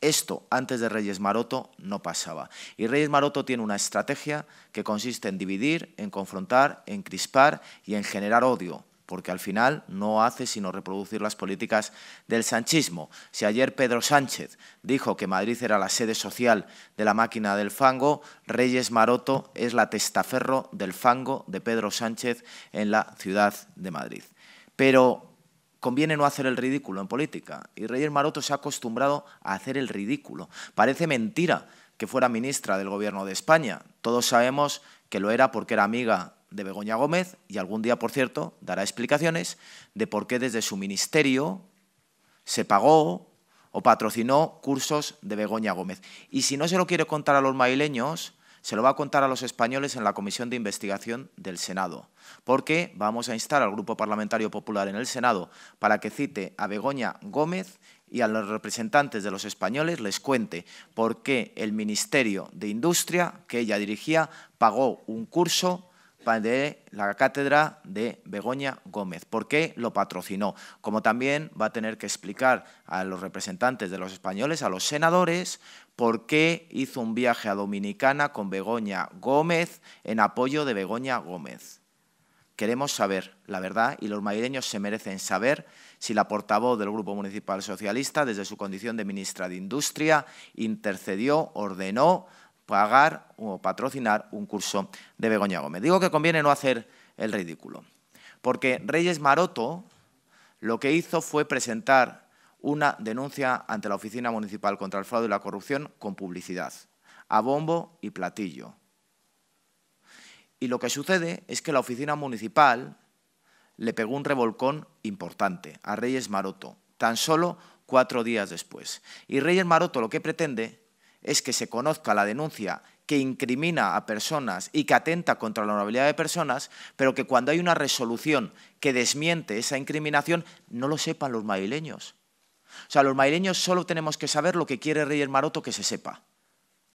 Esto antes de Reyes Maroto no pasaba. Y Reyes Maroto tiene una estrategia que consiste en dividir, en confrontar, en crispar y en generar odio, porque al final no hace sino reproducir las políticas del sanchismo. Si ayer Pedro Sánchez dijo que Madrid era la sede social de la máquina del fango, Reyes Maroto es la testaferro del fango de Pedro Sánchez en la ciudad de Madrid. Pero Conviene no hacer el ridículo en política y Reyes Maroto se ha acostumbrado a hacer el ridículo. Parece mentira que fuera ministra del Gobierno de España. Todos sabemos que lo era porque era amiga de Begoña Gómez y algún día, por cierto, dará explicaciones de por qué desde su ministerio se pagó o patrocinó cursos de Begoña Gómez. Y si no se lo quiere contar a los maileños, se lo va a contar a los españoles en la Comisión de Investigación del Senado, porque vamos a instar al Grupo Parlamentario Popular en el Senado para que cite a Begoña Gómez y a los representantes de los españoles les cuente por qué el Ministerio de Industria, que ella dirigía, pagó un curso de la cátedra de Begoña Gómez. ¿Por qué lo patrocinó? Como también va a tener que explicar a los representantes de los españoles, a los senadores, por qué hizo un viaje a Dominicana con Begoña Gómez en apoyo de Begoña Gómez. Queremos saber la verdad y los madrileños se merecen saber si la portavoz del Grupo Municipal Socialista, desde su condición de ministra de Industria, intercedió, ordenó pagar o patrocinar un curso de Begoña Gómez. Digo que conviene no hacer el ridículo, porque Reyes Maroto lo que hizo fue presentar una denuncia ante la Oficina Municipal contra el Fraude y la Corrupción con publicidad, a bombo y platillo. Y lo que sucede es que la Oficina Municipal le pegó un revolcón importante a Reyes Maroto, tan solo cuatro días después. Y Reyes Maroto lo que pretende es que se conozca la denuncia que incrimina a personas y que atenta contra la honorabilidad de personas, pero que cuando hay una resolución que desmiente esa incriminación, no lo sepan los madrileños. O sea, los maileños solo tenemos que saber lo que quiere Reyes Maroto que se sepa.